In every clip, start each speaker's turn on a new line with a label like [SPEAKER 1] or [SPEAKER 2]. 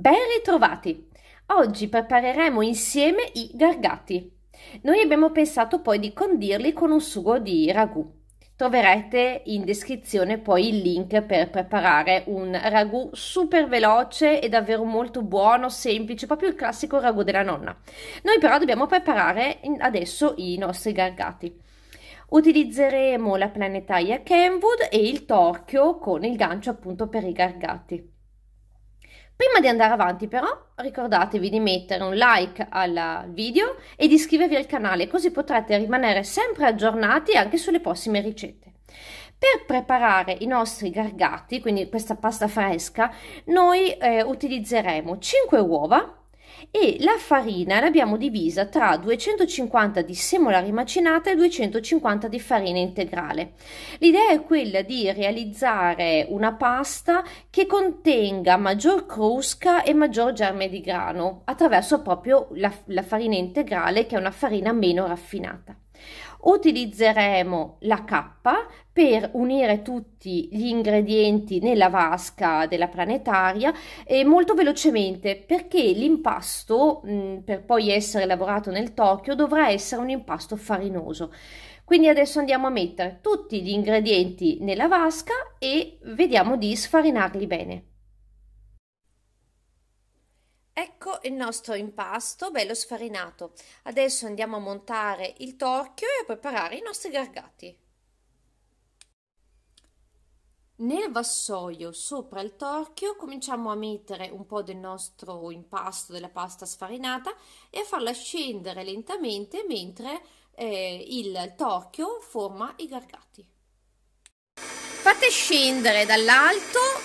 [SPEAKER 1] Ben ritrovati! Oggi prepareremo insieme i gargati. Noi abbiamo pensato poi di condirli con un sugo di ragù. Troverete in descrizione poi il link per preparare un ragù super veloce e davvero molto buono, semplice, proprio il classico ragù della nonna. Noi però dobbiamo preparare adesso i nostri gargati. Utilizzeremo la planetaria Kenwood e il torchio con il gancio appunto per i gargati. Prima di andare avanti però ricordatevi di mettere un like al video e di iscrivervi al canale così potrete rimanere sempre aggiornati anche sulle prossime ricette. Per preparare i nostri gargati, quindi questa pasta fresca, noi eh, utilizzeremo 5 uova, e la farina l'abbiamo divisa tra 250 di semola rimacinata e 250 di farina integrale. L'idea è quella di realizzare una pasta che contenga maggior crusca e maggior germe di grano attraverso proprio la, la farina integrale che è una farina meno raffinata utilizzeremo la cappa per unire tutti gli ingredienti nella vasca della planetaria e molto velocemente perché l'impasto mm, per poi essere lavorato nel Tokyo dovrà essere un impasto farinoso. Quindi adesso andiamo a mettere tutti gli ingredienti nella vasca e vediamo di sfarinarli bene. Ecco il nostro impasto bello sfarinato. Adesso andiamo a montare il torchio e a preparare i nostri gargati. Nel vassoio sopra il torchio cominciamo a mettere un po' del nostro impasto della pasta sfarinata e a farla scendere lentamente mentre eh, il torchio forma i gargati. Fate scendere dall'alto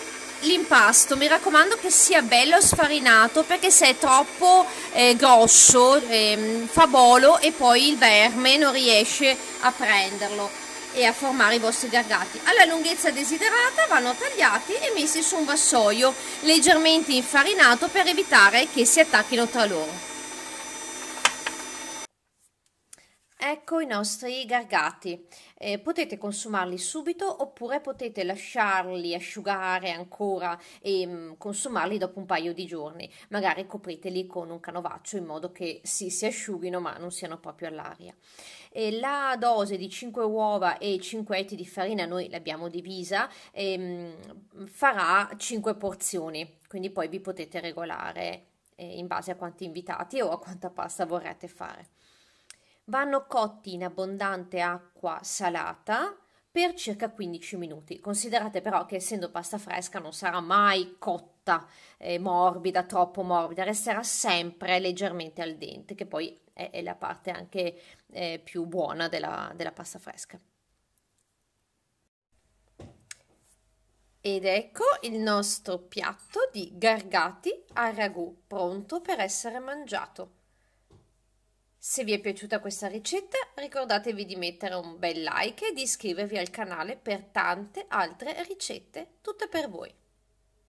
[SPEAKER 1] l'impasto mi raccomando che sia bello sfarinato perché se è troppo eh, grosso eh, fa bolo e poi il verme non riesce a prenderlo e a formare i vostri gargati alla lunghezza desiderata vanno tagliati e messi su un vassoio leggermente infarinato per evitare che si attacchino tra loro Ecco i nostri gargati. Eh, potete consumarli subito oppure potete lasciarli asciugare ancora e mh, mm, consumarli dopo un paio di giorni. Magari copriteli con un canovaccio in modo che sì, si asciughino ma non siano proprio all'aria. Eh, la dose di 5 uova e 5 etti di farina, noi l'abbiamo divisa, ehm, farà 5 porzioni, quindi poi vi potete regolare eh, in base a quanti invitati o a quanta pasta vorrete fare. Vanno cotti in abbondante acqua salata per circa 15 minuti. Considerate però che essendo pasta fresca non sarà mai cotta, eh, morbida, troppo morbida, resterà sempre leggermente al dente, che poi è, è la parte anche eh, più buona della, della pasta fresca. Ed ecco il nostro piatto di gargati a ragù pronto per essere mangiato. Se vi è piaciuta questa ricetta ricordatevi di mettere un bel like e di iscrivervi al canale per tante altre ricette, tutte per voi.